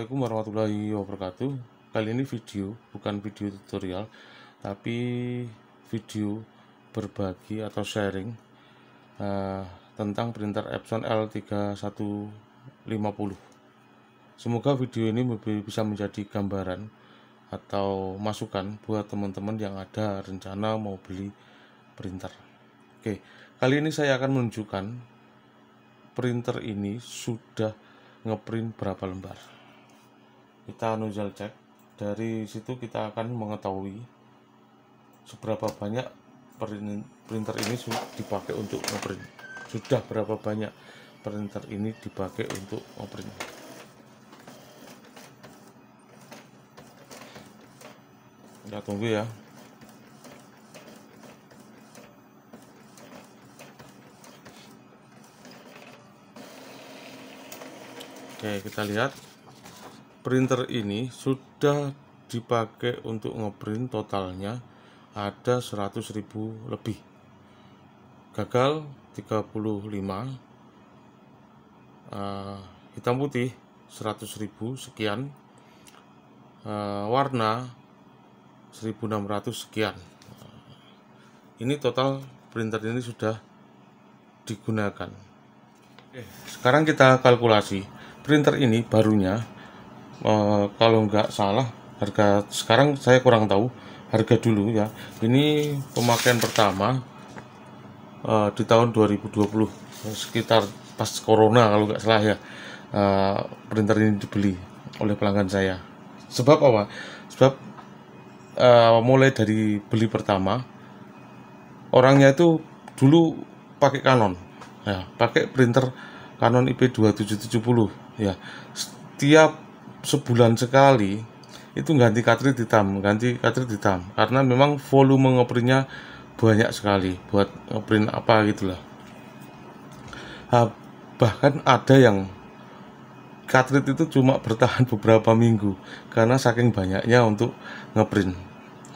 Assalamualaikum warahmatullahi wabarakatuh Kali ini video, bukan video tutorial Tapi video berbagi atau sharing uh, Tentang printer Epson L3150 Semoga video ini bisa menjadi gambaran Atau masukan buat teman-teman yang ada rencana mau beli printer Oke, kali ini saya akan menunjukkan Printer ini sudah ngeprint berapa lembar kita nuzul cek dari situ kita akan mengetahui seberapa banyak printer ini dipakai untuk ngeprint sudah berapa banyak printer ini dipakai untuk ngeprint kita tunggu ya Oke, kita lihat printer ini sudah dipakai untuk ngeprint totalnya ada 100.000 lebih gagal 35 uh, eh, hitam putih 100.000 sekian uh, warna 1600 sekian ini total printer ini sudah digunakan eh. sekarang kita kalkulasi printer ini barunya uh, kalau nggak salah harga sekarang saya kurang tahu harga dulu ya ini pemakaian pertama uh, di tahun 2020 sekitar pas corona kalau nggak salah ya uh, printer ini dibeli oleh pelanggan saya sebab apa sebab uh, mulai dari beli pertama orangnya itu dulu pakai Canon ya pakai printer Canon IP2770 ya setiap sebulan sekali itu ganti cartridge hitam, ganti cartridge hitam karena memang volume ngeprintnya banyak sekali buat ngeprint apa gitulah. Bahkan ada yang cartridge itu cuma bertahan beberapa minggu karena saking banyaknya untuk ngeprint.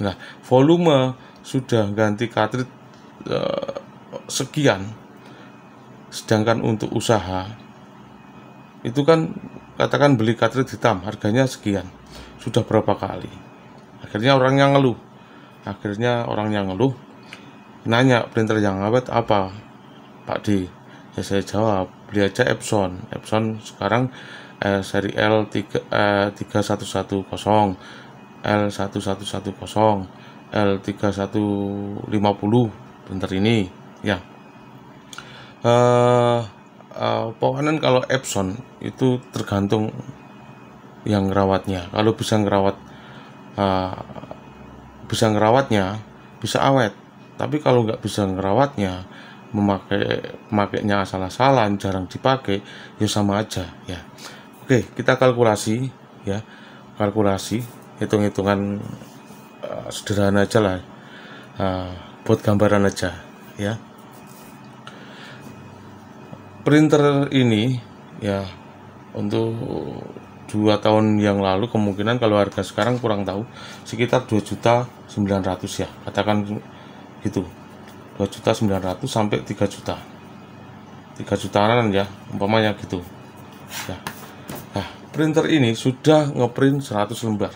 Nah, volume sudah ganti cartridge eh, sekian sedangkan untuk usaha itu kan katakan beli cartridge hitam harganya sekian sudah berapa kali akhirnya orang yang ngeluh akhirnya orang yang ngeluh nanya printer yang awet apa Pak D ya saya jawab beli aja Epson Epson sekarang eh, seri L3 eh, 3110 L1110 L3150 printer ini ya eh, uh, eh, Powanan kalau Epson itu tergantung yang ngerawatnya. Kalau bisa ngerawat uh, bisa ngerawatnya bisa awet. Tapi kalau nggak bisa ngerawatnya memakai pemakainya asal-asalan jarang dipakai ya sama aja ya. Oke, kita kalkulasi ya. Kalkulasi hitung-hitungan uh, sederhana aja lah. Uh, buat gambaran aja ya printer ini ya untuk dua tahun yang lalu kemungkinan kalau harga sekarang kurang tahu sekitar 2 juta 900 ya katakan gitu 2 juta 900 sampai 3 juta 3 jutaan ya umpamanya gitu ya. nah printer ini sudah ngeprint 100 lembar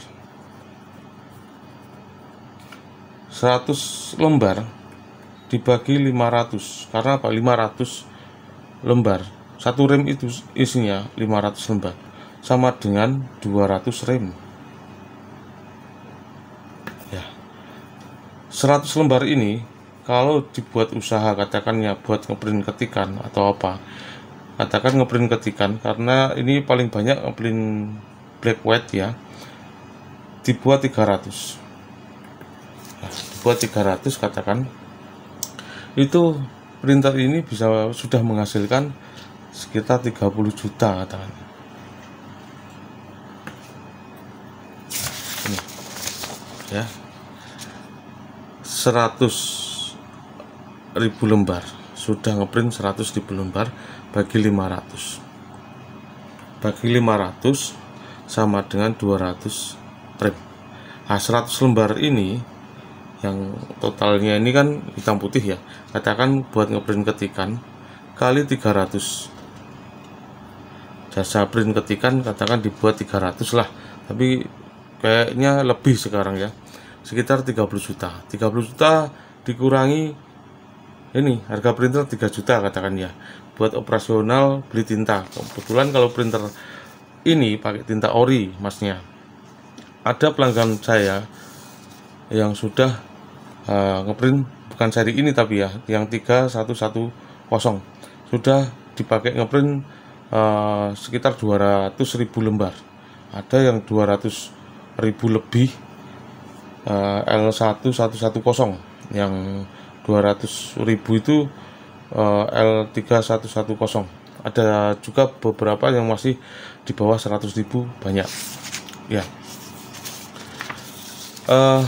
100 lembar dibagi 500 karena apa 500 lembar. Satu rem itu isinya 500 lembar, sama dengan 200 rem. Ya. 100 lembar ini kalau dibuat usaha katakannya buat ngeprint ketikan atau apa katakan ngeprint ketikan karena ini paling banyak ngeprint black white ya dibuat 300 nah, ya, dibuat 300 katakan itu printer ini bisa sudah menghasilkan sekitar 30 juta katanya. ini ya 100 ribu lembar sudah ngeprint 100 ribu lembar bagi 500 bagi 500 sama dengan 200 print nah 100 lembar ini yang totalnya ini kan hitam putih ya katakan buat ngeprint ketikan kali 300 jasa print ketikan katakan dibuat 300 lah tapi kayaknya lebih sekarang ya sekitar 30 juta 30 juta dikurangi ini harga printer 3 juta katakan ya buat operasional beli tinta kebetulan kalau printer ini pakai tinta ori masnya ada pelanggan saya yang sudah uh, ngeprint bukan seri ini tapi ya yang 3110 sudah dipakai ngeprint uh, sekitar 200.000 lembar ada yang 200.000 lebih uh, eh, L1110 yang 200.000 itu uh, L3110 ada juga beberapa yang masih di bawah 100.000 banyak ya yeah. uh,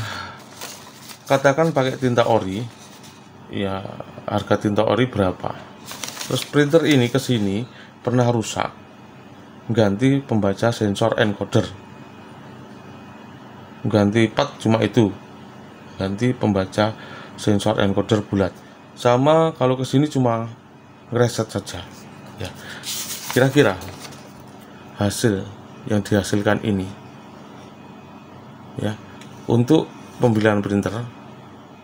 katakan pakai tinta ori ya harga tinta ori berapa terus printer ini ke sini pernah rusak ganti pembaca sensor encoder ganti pad cuma itu ganti pembaca sensor encoder bulat sama kalau ke sini cuma reset saja ya kira-kira hasil yang dihasilkan ini ya untuk pembelian printer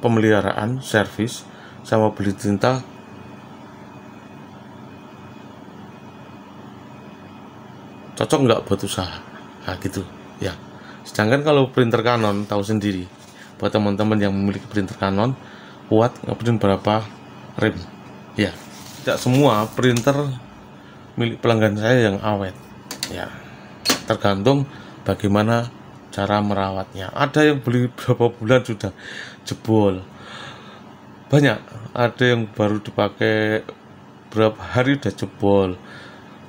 pemeliharaan servis sama beli tinta cocok nggak buat usaha nah, gitu ya sedangkan kalau printer Canon tahu sendiri buat teman-teman yang memiliki printer Canon kuat ngeprint berapa rim ya tidak semua printer milik pelanggan saya yang awet ya tergantung bagaimana cara merawatnya ada yang beli berapa bulan sudah jebol banyak ada yang baru dipakai berapa hari udah jebol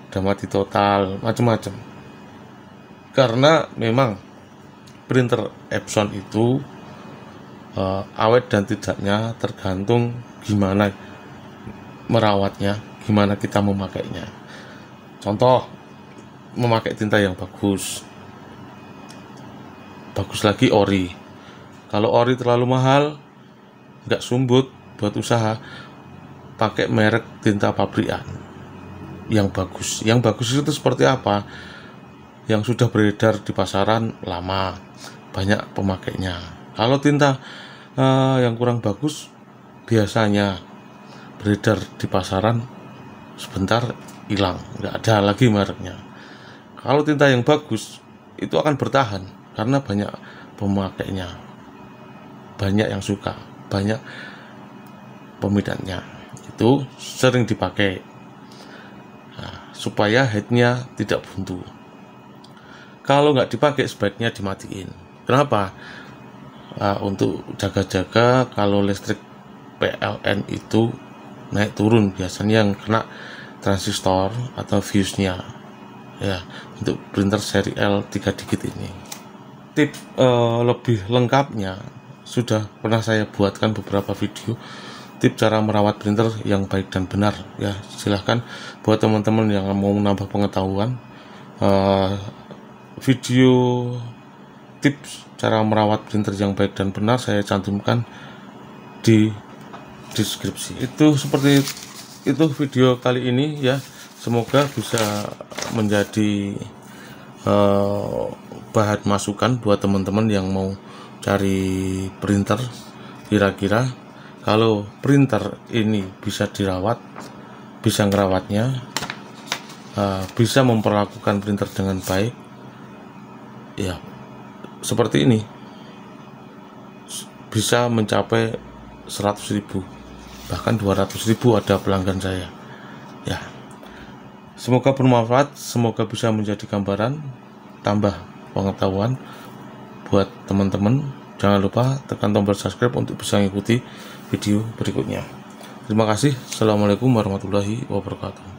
udah mati total macam-macam karena memang printer Epson itu uh, awet dan tidaknya tergantung gimana merawatnya gimana kita memakainya contoh memakai tinta yang bagus bagus lagi ori kalau ori terlalu mahal nggak sumbut buat usaha pakai merek tinta pabrikan yang bagus yang bagus itu seperti apa yang sudah beredar di pasaran lama banyak pemakainya kalau tinta uh, yang kurang bagus biasanya beredar di pasaran sebentar hilang nggak ada lagi mereknya kalau tinta yang bagus itu akan bertahan karena banyak pemakainya banyak yang suka banyak pemidatnya itu sering dipakai nah, supaya headnya tidak buntu kalau nggak dipakai sebaiknya dimatiin kenapa nah, untuk jaga-jaga kalau listrik PLN itu naik turun biasanya yang kena transistor atau fuse nya ya untuk printer seri L3 digit ini tip uh, lebih lengkapnya sudah pernah saya buatkan beberapa video tip cara merawat printer yang baik dan benar ya silahkan buat teman-teman yang mau menambah pengetahuan uh, video tips cara merawat printer yang baik dan benar saya cantumkan di deskripsi itu seperti itu video kali ini ya semoga bisa menjadi uh, bahan masukan buat teman-teman yang mau cari printer kira-kira kalau printer ini bisa dirawat bisa ngerawatnya uh, bisa memperlakukan printer dengan baik ya seperti ini bisa mencapai 100.000 bahkan 200.000 ada pelanggan saya ya semoga bermanfaat semoga bisa menjadi gambaran tambah pengetahuan buat teman-teman jangan lupa tekan tombol subscribe untuk bisa mengikuti video berikutnya terima kasih assalamualaikum warahmatullahi wabarakatuh